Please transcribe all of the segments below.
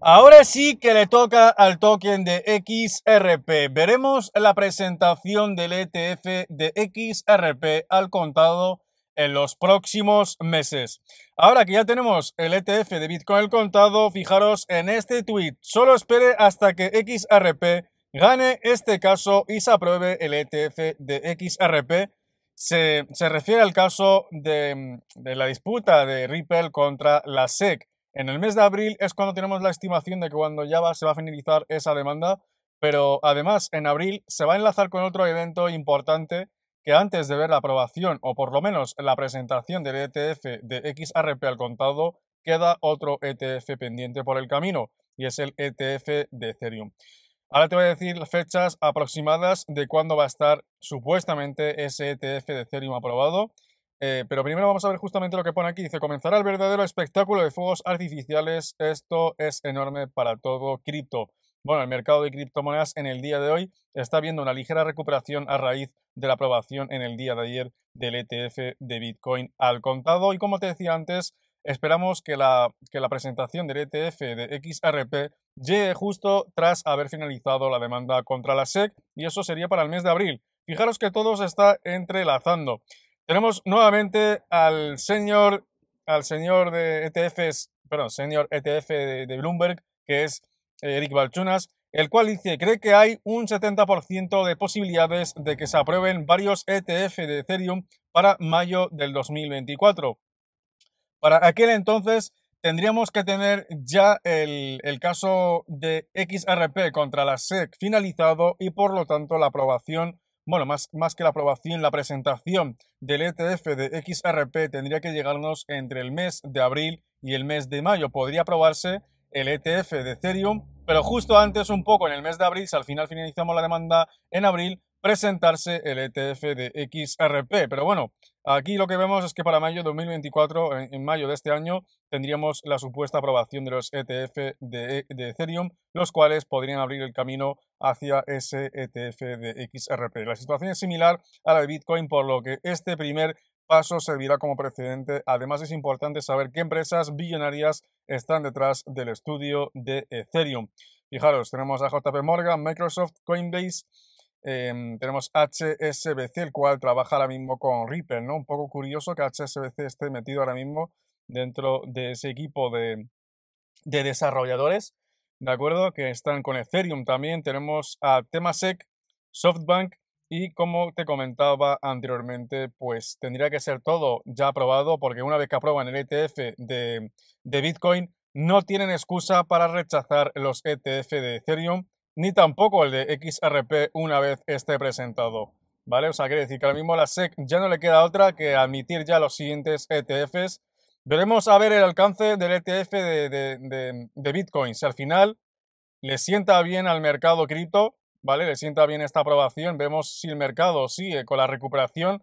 Ahora sí que le toca al token de XRP. Veremos la presentación del ETF de XRP al contado en los próximos meses. Ahora que ya tenemos el ETF de Bitcoin al contado, fijaros en este tweet. Solo espere hasta que XRP gane este caso y se apruebe el ETF de XRP. Se, refiere al caso de, de la disputa de Ripple contra la SEC. En el mes de abril es cuando tenemos la estimación de que cuando ya va, se va a finalizar esa demanda, pero además en abril se va a enlazar con otro evento importante que antes de ver la aprobación o por lo menos la presentación del ETF de XRP al contado, queda otro ETF pendiente por el camino y es el ETF de Ethereum. Ahora te voy a decir fechas aproximadas de cuándo va a estar supuestamente ese ETF de Ethereum aprobado eh, pero primero vamos a ver justamente lo que pone aquí. Dice, comenzará el verdadero espectáculo de fuegos artificiales. Esto es enorme para todo cripto. Bueno, el mercado de criptomonedas en el día de hoy está viendo una ligera recuperación a raíz de la aprobación en el día de ayer del ETF de Bitcoin al contado. Y como te decía antes, esperamos que la, que la presentación del ETF de XRP llegue justo tras haber finalizado la demanda contra la SEC y eso sería para el mes de abril. Fijaros que todo se está entrelazando. Tenemos nuevamente al señor, al señor de ETFs, perdón, señor ETF de, Bloomberg, que es eh, Eric Balchunas, el cual dice, cree que hay un 70% de posibilidades de que se aprueben varios ETF de Ethereum para mayo del 2024. Para aquel entonces tendríamos que tener ya el, el, caso de XRP contra la SEC finalizado y por lo tanto la aprobación bueno, más, que la aprobación, la presentación del ETF de XRP tendría que llegarnos entre el mes de abril y el mes de mayo. Podría aprobarse el ETF de Ethereum, pero justo antes, un poco en el mes de abril, si al final finalizamos la demanda en abril, presentarse el ETF de XRP. Pero bueno, Aquí lo que vemos es que para mayo de 2024, en, mayo de este año, tendríamos la supuesta aprobación de los ETF de, de, Ethereum, los cuales podrían abrir el camino hacia ese ETF de XRP. La situación es similar a la de Bitcoin, por lo que este primer paso servirá como precedente. Además, es importante saber qué empresas billonarias están detrás del estudio de Ethereum. Fijaros, tenemos a JP Morgan, Microsoft, Coinbase, Em, tenemos HSBC, el cual trabaja ahora mismo con Ripple ¿no? Un poco curioso que HSBC esté metido ahora mismo dentro de ese equipo de, desarrolladores, ¿de acuerdo? Que están con Ethereum también. Tenemos a Temasek, SoftBank y como te comentaba anteriormente, pues tendría que ser todo ya aprobado porque una vez que aprueban el ETF de, de Bitcoin, no tienen excusa para rechazar los ETF de Ethereum ni tampoco el de XRP una vez esté presentado. ¿Vale? O sea, quiere decir que ahora mismo la SEC ya no le queda otra que admitir ya los siguientes ETFs. Veremos a ver el alcance del ETF de, Bitcoin. Si al final le sienta bien al mercado cripto, ¿vale? Le sienta bien esta aprobación. Vemos si el mercado sigue con la recuperación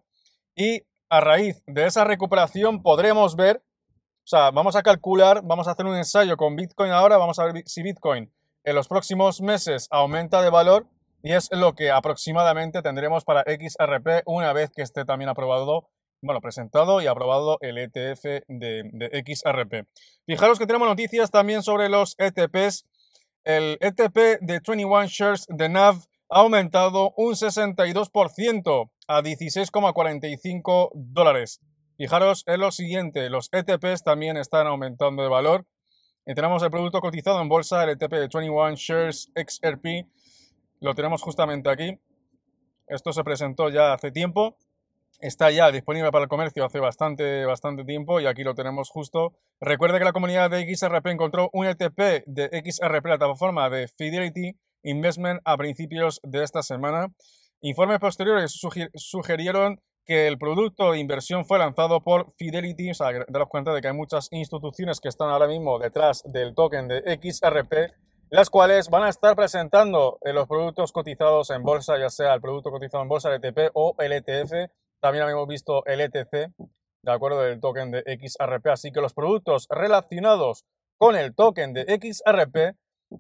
y a raíz de esa recuperación podremos ver, o sea, vamos a calcular, vamos a hacer un ensayo con Bitcoin ahora, vamos a ver si Bitcoin en los próximos meses aumenta de valor y es lo que aproximadamente tendremos para XRP una vez que esté también aprobado, bueno, presentado y aprobado el ETF de, XRP. Fijaros que tenemos noticias también sobre los ETPs. El ETP de 21 Shares de NAV ha aumentado un 62% a 16,45 dólares. Fijaros en lo siguiente, los ETPs también están aumentando de valor tenemos el producto cotizado en bolsa, el ETP de 21 Shares XRP. Lo tenemos justamente aquí. Esto se presentó ya hace tiempo. Está ya disponible para el comercio hace bastante, bastante tiempo y aquí lo tenemos justo. Recuerde que la comunidad de XRP encontró un ETP de XRP, la plataforma de Fidelity Investment, a principios de esta semana. Informes posteriores sugirieron que el producto de inversión fue lanzado por Fidelity, o sea, daros cuenta de que hay muchas instituciones que están ahora mismo detrás del token de XRP, las cuales van a estar presentando eh, los productos cotizados en bolsa, ya sea el producto cotizado en bolsa, LTP e o LTF, e ETF. También habíamos visto el ETC, de acuerdo, del token de XRP. Así que los productos relacionados con el token de XRP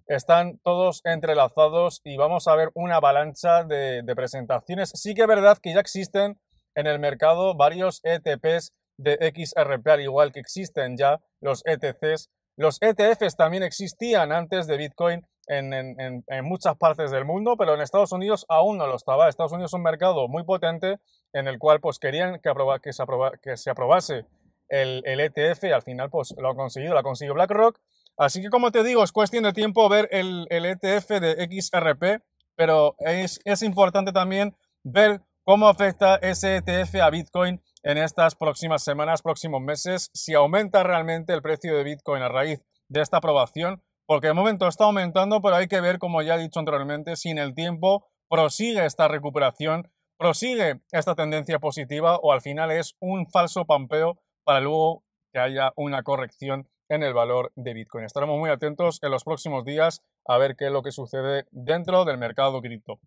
están todos entrelazados y vamos a ver una avalancha de, de presentaciones. Sí que es verdad que ya existen en el mercado varios ETPs de XRP, al igual que existen ya los ETCs. Los ETFs también existían antes de Bitcoin en, en, muchas partes del mundo, pero en Estados Unidos aún no lo estaba. Estados Unidos es un mercado muy potente en el cual pues, querían que, que, se, que se aprobase el, ETF e y al final pues, lo ha conseguido, lo ha conseguido BlackRock. Así que como te digo, es cuestión de tiempo ver el, ETF e de XRP, pero es, es importante también ver ¿Cómo afecta ese ETF a Bitcoin en estas próximas semanas, próximos meses? Si aumenta realmente el precio de Bitcoin a raíz de esta aprobación, porque de momento está aumentando, pero hay que ver, como ya he dicho anteriormente, si en el tiempo prosigue esta recuperación, prosigue esta tendencia positiva o al final es un falso pampeo para luego que haya una corrección en el valor de Bitcoin. Estaremos muy atentos en los próximos días a ver qué es lo que sucede dentro del mercado cripto.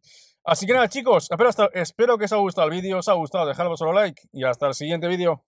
Así que nada chicos, espero, espero que os haya gustado el vídeo, os ha gustado, dejad solo like y hasta el siguiente vídeo.